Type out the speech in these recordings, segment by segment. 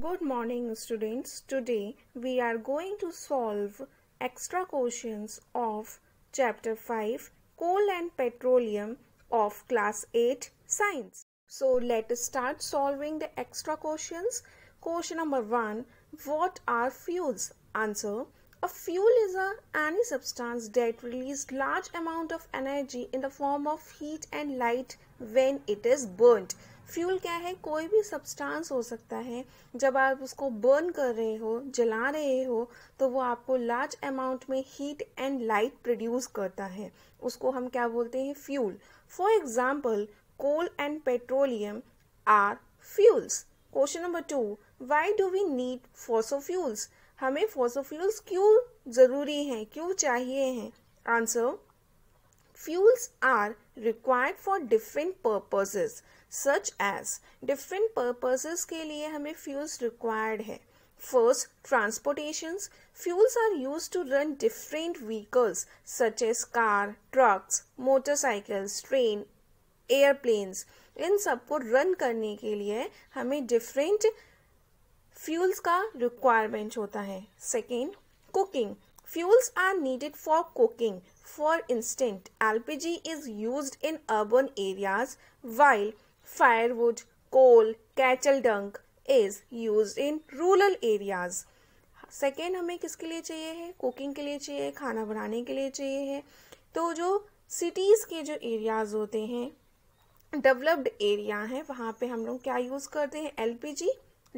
Good morning students. Today we are going to solve extra questions of chapter 5 coal and petroleum of class 8 science. So let us start solving the extra questions. Question number 1 What are fuels? Answer a fuel is a any substance that releases large amount of energy in the form of heat and light when it is burnt. Fuel क्या है कोई भी substance हो सकता है जब आप उसको बर्न कर रहे हो जला रहे हो तो वो आपको लार्ज अमाउंट में हीट एंड लाइट प्रोड्यूस करता है उसको हम क्या बोलते हैं fuel for example coal and petroleum are fuels question number two why do we need fossil fuels हमें फोसो फ्यूल्स क्यों जरूरी हैं क्यों चाहिए हैं answer Fuels are required for different purposes such as different purposes ke liye hame fuels required hai First, transportations. Fuels are used to run different vehicles such as car, trucks, motorcycles, train, airplanes. इन सबको run करने के लिए हमें different fuels का requirement होता है Second, cooking. Fuels are needed for cooking For instance, LPG is used in urban areas while firewood, coal, cattle dung is used in rural areas. Second हमें किसके लिए चाहिए है कुकिंग के लिए चाहिए खाना बनाने के लिए चाहिए है तो जो सिटीज़ के जो एरियाज़ होते हैं डेवलप्ड एरिया है वहाँ पे हम लोग क्या यूज़ करते हैं LPG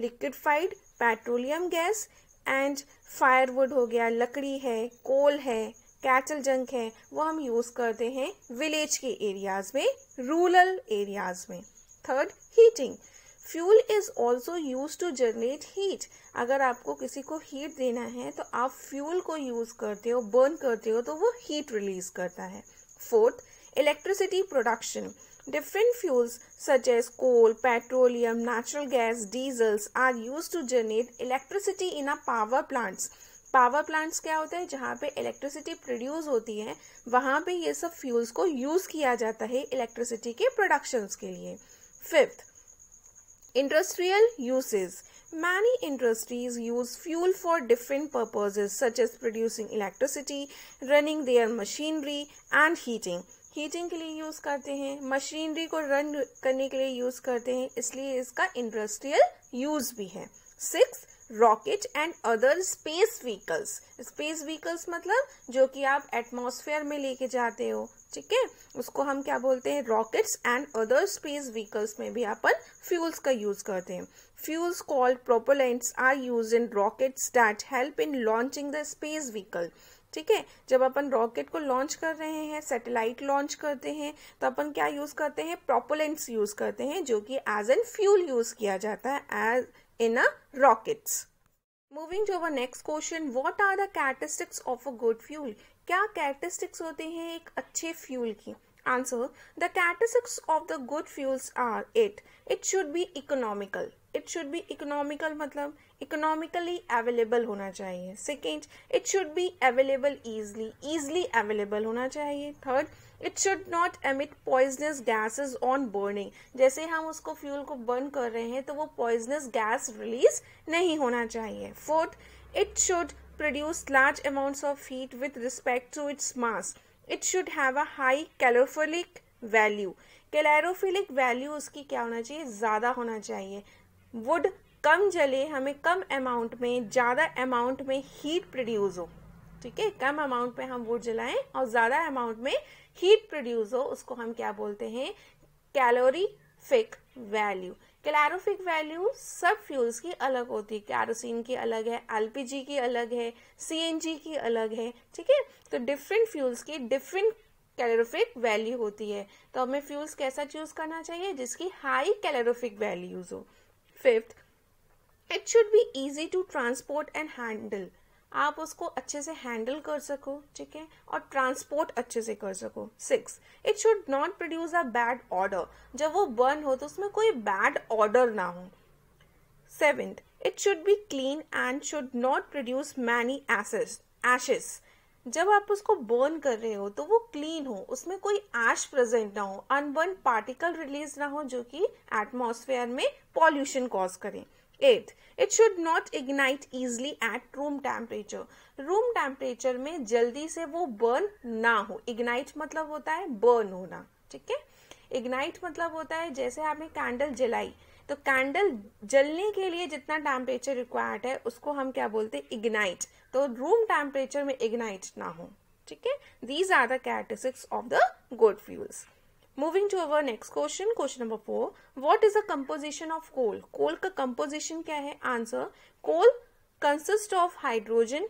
liquefied petroleum gas and firewood हो गया लकड़ी है कोल है कैटल जंक है वो हम यूज करते हैं विलेज के एरियाज में रूरल एरियाज में third heating fuel is also use to generate heat अगर आपको किसी को हीट देना है तो आप फ्यूल को यूज करते हो बर्न करते हो तो वो हीट रिलीज करता है fourth electricity production different fuels such as coal petroleum natural gas diesels are use to generate electricity in a power plants power plants क्या होते हैं जहाँ पे इलेक्ट्रिसिटी प्रोड्यूस होती है वहाँ पे ये सब फ्यूल्स को यूज किया जाता है इलेक्ट्रिसिटी के प्रोडक्शंस के लिए fifth industrial uses. Many industries use fuel for different purposes such as producing electricity running their machinery and heating heating के लिए यूज़ करते हैं मशीनरी को रन करने के लिए यूज़ करते हैं इसलिए इसका इंडस्ट्रियल यूज़ भी है six rocket and other space vehicles space vehicles मतलब जो कि आप एटमोसफेयर में लेके जाते हो ठीक है उसको हम क्या बोलते हैं rockets and other space vehicles में भी अपन फ्यूल्स का यूज करते हैं fuels called propellants are use in rockets that help in launching the space vehicle ठीक है जब अपन रॉकेट को लॉन्च कर रहे हैं सैटेलाइट लॉन्च करते हैं तो अपन क्या यूज करते हैं प्रोपोलेंट्स यूज करते हैं जो कि एज एन फ्यूल यूज किया जाता है as in a rockets. Moving to our next question, what are the characteristics of a good fuel? क्या characteristics होते हैं एक अच्छे fuel की? Answer, the characteristics of the good fuels are it. It should be economical. It should be economical मतलब economically available होना चाहिए. Second, it should be available easily. Easily available होना चाहिए. Third, it should not emit poisonous gases on burning जैसे हम उसको fuel को burn कर रहे हैं तो वो पॉइजनस गैस रिलीज नहीं होना चाहिए fourth it should produce large amount of heat with respect to its mass it should have a high calorific value calorific value उसकी क्या होना चाहिए ज़्यादा होना चाहिए वुड कम जले हमें कम अमाउंट में ज़्यादा अमाउंट में हीट प्रोड्यूस हो ठीक है कम अमाउंट में हम वुड जलाएं और ज्यादा अमाउंट में हीट प्रोड्यूस हो उसको हम क्या बोलते हैं calorific value calorific value सब फ्यूल्स की अलग होती है कैरोसिन की अलग है एलपीजी की अलग है सीएनजी की अलग है ठीक है तो डिफरेंट फ्यूल्स की डिफरेंट कैलोरोफिक वैल्यू होती है तो हमें फ्यूल्स कैसा चूज करना चाहिए जिसकी हाई कैलोरोफिक वैल्यूज हो fifth it should be easy to transport and handle आप उसको अच्छे से हैंडल कर सको ठीक है और ट्रांसपोर्ट अच्छे से कर सको six it should not produce a bad odour जब वो बर्न हो तो उसमें कोई बैड ऑर्डर ना हो seventh it should be clean and should not produce many ashes ashes जब आप उसको बर्न कर रहे हो तो वो क्लीन हो उसमें कोई एश प्रेजेंट ना हो अनबर्न पार्टिकल रिलीज ना हो जो कि एटमोसफेयर में पॉल्यूशन कॉज करें eight it should not ignite easily at room temperature room temperature में जल्दी से वो बर्न ना हो इग्नाइट मतलब होता है बर्न होना ठीक है इग्नाइट मतलब होता है जैसे आपने कैंडल जलाई तो कैंडल जलने के लिए जितना टेम्परेचर रिक्वायर्ड है उसको हम क्या बोलते हैं इग्नाइट तो रूम टेम्परेचर में इग्नाइट ना हो ठीक है these are the characteristics of the good fuels moving to our next question question number four what is the composition of coal coal का कंपोजिशन क्या है answer coal consist of hydrogen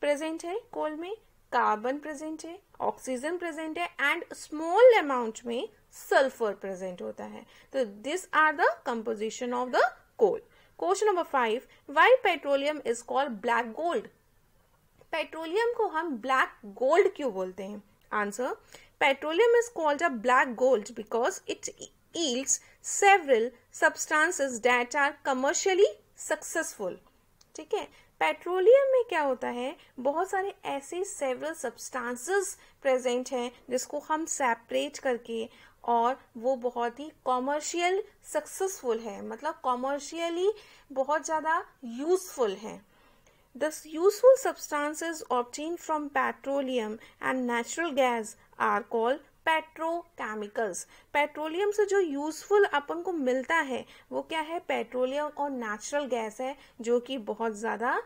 present है coal में carbon present है oxygen present है and small amount में sulphur present होता है तो this are the composition of the coal question number five why petroleum is called black gold petroleum को हम ब्लैक गोल्ड क्यों बोलते हैं answer petroleum is called a black gold because it yields several substances that are commercially successful ठीक है petroleum में क्या होता है बहुत सारे ऐसे सेवरल सब्सटेंसेस प्रेजेंट हैं जिसको हम सेपरेट करके और वो बहुत ही कॉमर्शियल सक्सेसफुल है मतलब कॉमर्शियली बहुत ज़्यादा यूजफुल है these useful substances obtained from petroleum and natural gas are called petrochemicals petroleum से जो यूजफुल अपन को मिलता है वो क्या है पेट्रोलियम और नेचुरल गैस है जो कि बहुत ज्यादा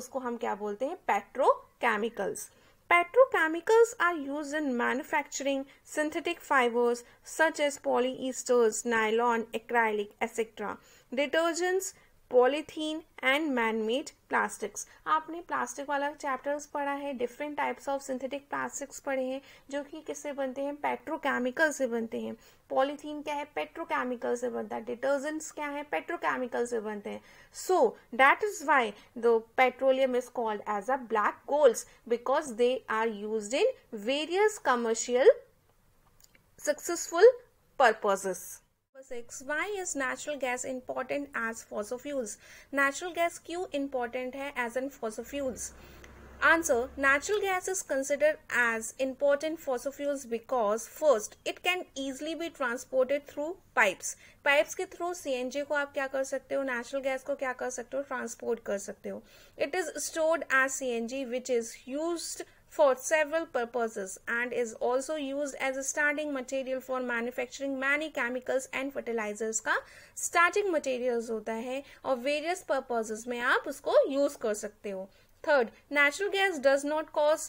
उसको हम क्या बोलते हैं petrochemicals petrochemicals are use in manufacturing synthetic fibres such as polyesters nylon acrylic etcetera detergents polythene and manmade plastics आपने प्लास्टिक वाला चैप्टर्स पढ़ा है different types of synthetic plastics पढ़े हैं जो कि किससे बनते हैं पेट्रोकेमिकल से बनते हैं पॉलीथीन क्या है पेट्रोकेमिकल से बनता है डिटर्जेंट्स क्या है पेट्रोकेमिकल से बनते हैं so that is why the petroleum is called as a black gold because they are use in various commercial successful purposes six why is natural gas important as fossil fuels natural gas क्यों important है as an fossil fuels answer natural gas is considered as important fossil fuels because first it can easily be transported through pipes pipes के through C N G को आप क्या कर सकते हो natural gas को क्या कर सकते हो ट्रांसपोर्ट कर सकते हो it is stored as C N G which is use for several purposes and is also used as a starting material for manufacturing many chemicals and fertilizers ka starting materials hota hai और various purposes mein aap usko use kar sakte ho Third, natural gas does not cause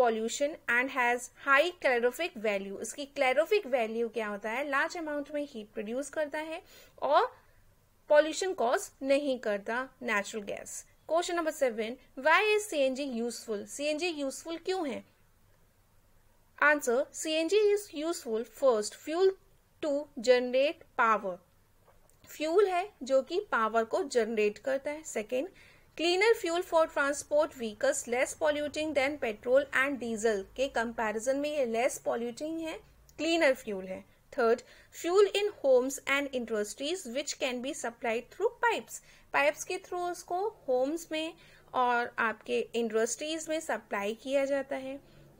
pollution and has high calorific value iski calorific value kya hota hai large amount mein heat produce karta hai aur pollution cause nahi karta natural gas question number seven why is C N G useful C N G useful क्यों है answer C N G is useful first fuel to generate power fuel है जो कि power को generate करता है second cleaner fuel for transport vehicles less polluting than petrol and diesel के comparison में ये लेस पॉल्यूटिंग है क्लीनर फ्यूल है third fuel in homes and industries which can be supplied through pipes pipes के through उसको homes में और आपके इंडस्ट्रीज में सप्लाई किया जाता है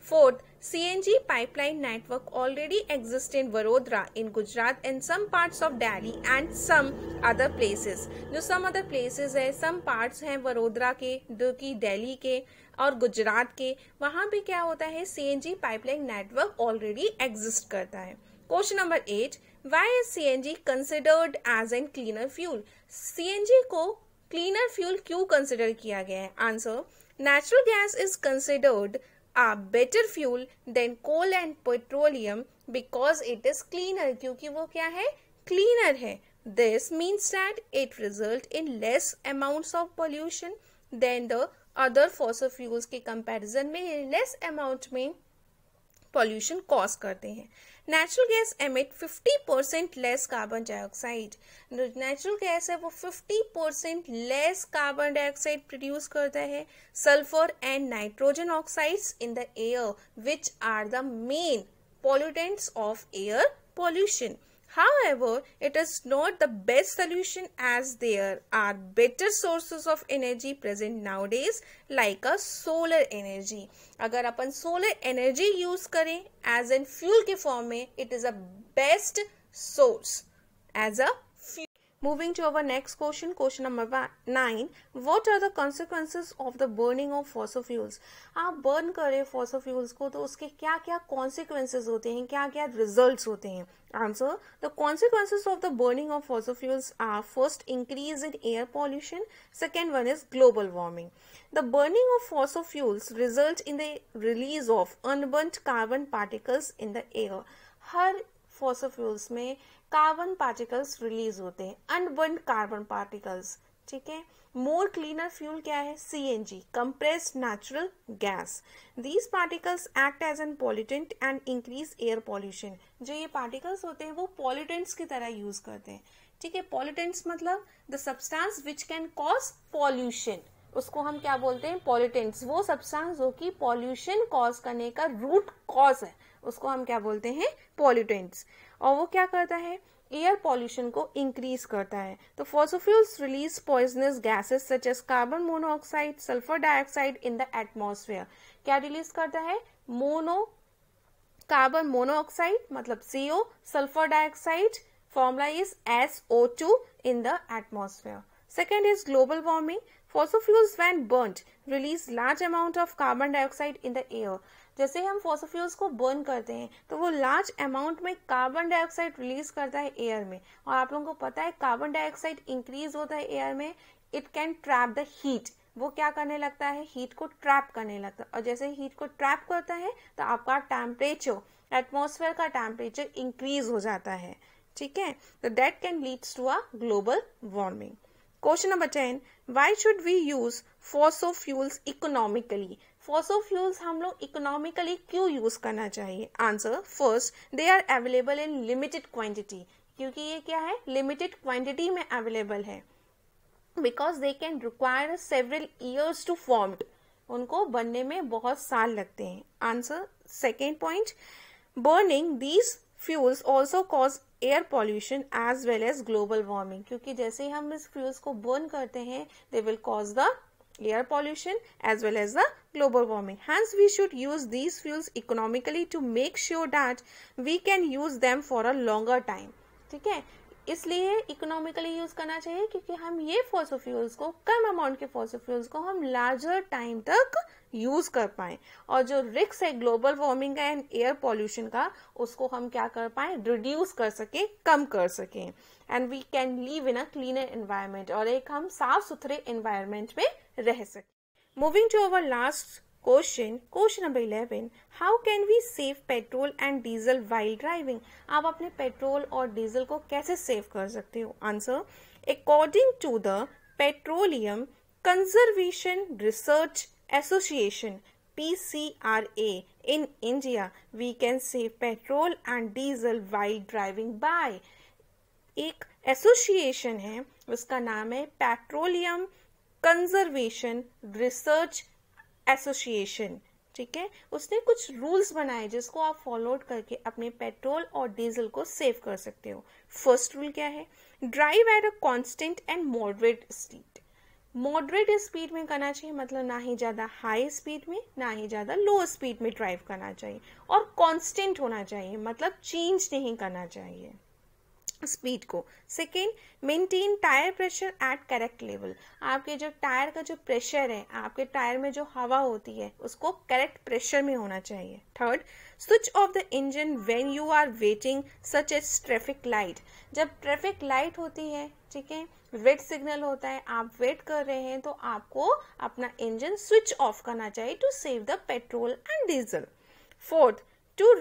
fourth CNG pipeline network already exist in Vadodara in Gujarat and some parts of Delhi and some other places जो सम अदर प्लेसेस है सम पार्ट्स हैं वडोदरा के जो कि दिल्ली के और गुजरात के वहां भी क्या होता है CNG pipeline network already exist करता है question number eight Why is CNG considered as a cleaner fuel? CNG को cleaner fuel क्यों consider किया गया है Answer: Natural gas is considered a better fuel than coal and petroleum because it is cleaner. क्योंकि वो क्या है Cleaner है This means that it result in less amounts of pollution than the other fossil fuels के comparison में less amount में pollution cause करते हैं natural gas emit 50 percent less carbon dioxide natural gas है वो 50 percent less carbon dioxide produce करता है sulphur and nitrogen oxides in the air which are the main pollutants of air pollution However, it is not the best solution as there are better sources of energy present nowadays like a solar energy. अगर अपन solar energy use करें as in fuel के form में it is a best source as a Moving to our next question, question number 9. What are the consequences of the burning of fossil fuels? आप burn करें fossil fuels को तो उसके क्या क्या consequences होते हैं क्या क्या results होते हैं Answer The consequences of the burning of fossil fuels are first increase in air pollution, second one is global warming. The burning of fossil fuels results in the release of unburnt carbon particles in the air. हर fossil fuels में carbon particles release होते हैं unburn carbon particles ठीक है मोर cleaner fuel क्या है C N G compress natural gas these particles act as an pollutant and increase air pollution जो ये पार्टिकल्स होते हैं वो पॉल्यूटेंट्स की तरह यूज करते हैं ठीक है पॉलिटेंट्स मतलब the substance which can cause pollution उसको हम क्या बोलते हैं पॉल्यूटेंट्स वो सब्सटेंस जो कि पॉल्यूशन कॉज करने का रूट कॉज है उसको हम क्या बोलते हैं पॉल्यूटेंट्स और वो क्या करता है एयर पॉल्यूशन को इंक्रीज करता है तो fossil fuels release poisonous gases such as carbon monoxide sulphur dioxide in the atmosphere क्या रिलीज करता है मोनो कार्बन मोनोऑक्साइड मतलब CO sulphur dioxide is S O two in the atmosphere second is global warming fossil fuels when burn release large amount of carbon dioxide in the air जैसे हम fuels को burn करते हैं तो वो large amount में carbon dioxide release करता है एयर में और आप लोगों को पता है कार्बन डाइऑक्साइड इंक्रीज होता है एयर में it can trap the heat वो क्या करने लगता है हीट को ट्रैप करने लगता है और जैसे हीट को ट्रैप करता है तो आपका टेम्परेचर एटमोसफेयर का टेम्परेचर इंक्रीज हो जाता है ठीक है तो that can leads to a global warming question number ten why should we use fossil fuels economically fossil fuels हम लोग इकोनॉमिकली क्यों यूज करना चाहिए answer first they are available in limited quantity क्योंकि ये क्या है लिमिटेड क्वांटिटी में अवेलेबल है because they can require several years to form उनको बनने में बहुत साल लगते हैं answer second point burning these fuels also cause air pollution as well as global warming क्योंकि जैसे हम इस फ्यूल्स को बर्न करते हैं they will cause the air pollution as well as the global warming. Hence, we should use these fuels economically to make sure that we can use them for a longer time. ठीक है इसलिए economically use करना चाहिए क्योंकि हम ये fossil fuels को कम अमाउंट के फॉसिल फ्यूल्स को हम लार्जर टाइम तक यूज कर पाए और जो रिक्स है ग्लोबल वार्मिंग का एंड एयर पॉल्यूशन का उसको हम क्या कर पाए रिड्यूस कर सके कम कर सके and we can live in a cleaner environment और एक हम साफ सुथरे एनवायरमेंट में रह सके moving to our last question question number eleven how can we save petrol and diesel while driving आप अपने पेट्रोल और डीजल को कैसे सेव कर सकते हो answer according to the petroleum conservation research association PCRA in India, we can save petrol and diesel while driving by एक association है उसका नाम है पेट्रोलियम कंजर्वेशन रिसर्च एसोसिएशन ठीक है उसने कुछ रूल्स बनाए जिसको आप फॉलो करके अपने पेट्रोल और डीजल को सेव कर सकते हो फर्स्ट रूल क्या है drive at a constant and moderate speed moderate speed में करना चाहिए मतलब ना ही ज़्यादा हाई स्पीड में ना ही ज़्यादा लो स्पीड में ड्राइव करना चाहिए और कॉन्स्टेंट होना चाहिए मतलब चेंज नहीं करना चाहिए स्पीड को second maintain tyre pressure at correct level आपके जो टायर का जो प्रेशर है आपके टायर में जो हवा होती है उसको करेक्ट प्रेशर में होना चाहिए third switch off the engine when you are waiting such as traffic light जब ट्रैफिक लाइट होती है ठीक है वेट सिग्नल होता है आप वेट कर रहे हैं तो आपको अपना इंजन स्विच ऑफ करना चाहिए to save the petrol and diesel fourth to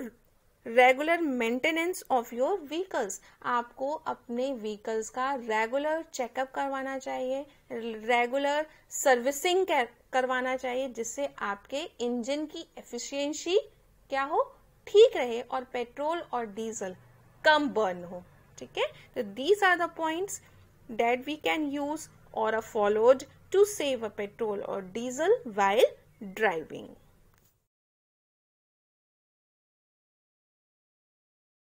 regular maintenance of your vehicles आपको अपने व्हीकल्स का रेगुलर चेकअप करवाना चाहिए रेगुलर सर्विसिंग करवाना चाहिए जिससे आपके इंजन की एफिशिएंसी क्या हो ठीक रहे और पेट्रोल और डीजल कम बर्न हो ठीक है तो these are the points that we can use और a followed to save a petrol और डीजल वाइल ड्राइविंग